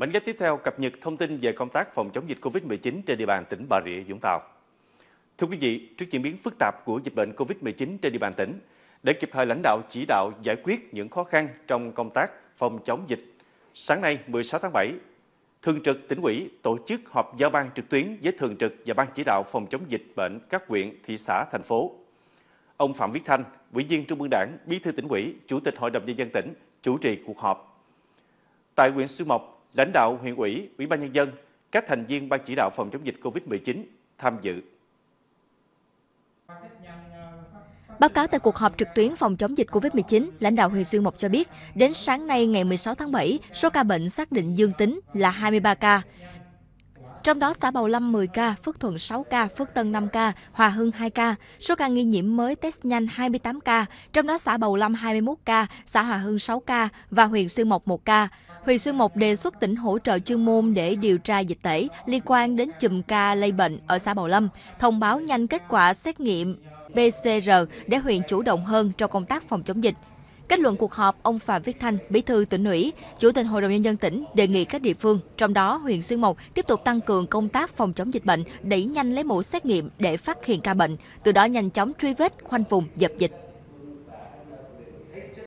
Mảnh ghép tiếp theo cập nhật thông tin về công tác phòng chống dịch COVID-19 trên địa bàn tỉnh Bà Rịa, Vũng Tàu. Thưa quý vị, trước diễn biến phức tạp của dịch bệnh COVID-19 trên địa bàn tỉnh, để kịp thời lãnh đạo chỉ đạo giải quyết những khó khăn trong công tác phòng chống dịch, sáng nay 16 tháng 7, Thường trực tỉnh ủy tổ chức họp giao ban trực tuyến với Thường trực và Ban chỉ đạo phòng chống dịch bệnh các huyện, thị xã, thành phố. Ông Phạm Viết Thanh, Ủy viên Trung ương Đảng, Bí thư tỉnh ủy, Chủ tịch Hội đồng nhân dân tỉnh chủ trì cuộc họp. Tại huyện Sư Mộc, lãnh đạo huyện ủy, ủy ban nhân dân, các thành viên ban chỉ đạo phòng chống dịch COVID-19 tham dự. Báo cáo tại cuộc họp trực tuyến phòng chống dịch COVID-19, lãnh đạo huyện Xuyên Mộc cho biết, đến sáng nay ngày 16 tháng 7, số ca bệnh xác định dương tính là 23 ca. Trong đó xã Bầu Lâm 10 ca, Phước Thuận 6 ca, Phước Tân 5 ca, Hòa Hưng 2 ca. Số ca nghi nhiễm mới test nhanh 28 ca, trong đó xã Bầu Lâm 21 ca, xã Hòa Hưng 6 ca và huyện Xuyên Mộc 1 ca. Huy Xuyên Mộc đề xuất tỉnh hỗ trợ chuyên môn để điều tra dịch tễ liên quan đến chùm ca lây bệnh ở xã Bảo Lâm, thông báo nhanh kết quả xét nghiệm PCR để huyện chủ động hơn trong công tác phòng chống dịch. Kết luận cuộc họp, ông Phạm Viết Thanh, Bí thư tỉnh ủy, Chủ tịch Hội đồng nhân dân tỉnh đề nghị các địa phương, trong đó huyện Xuyên Mộc tiếp tục tăng cường công tác phòng chống dịch bệnh, đẩy nhanh lấy mẫu xét nghiệm để phát hiện ca bệnh, từ đó nhanh chóng truy vết khoanh vùng dập dịch.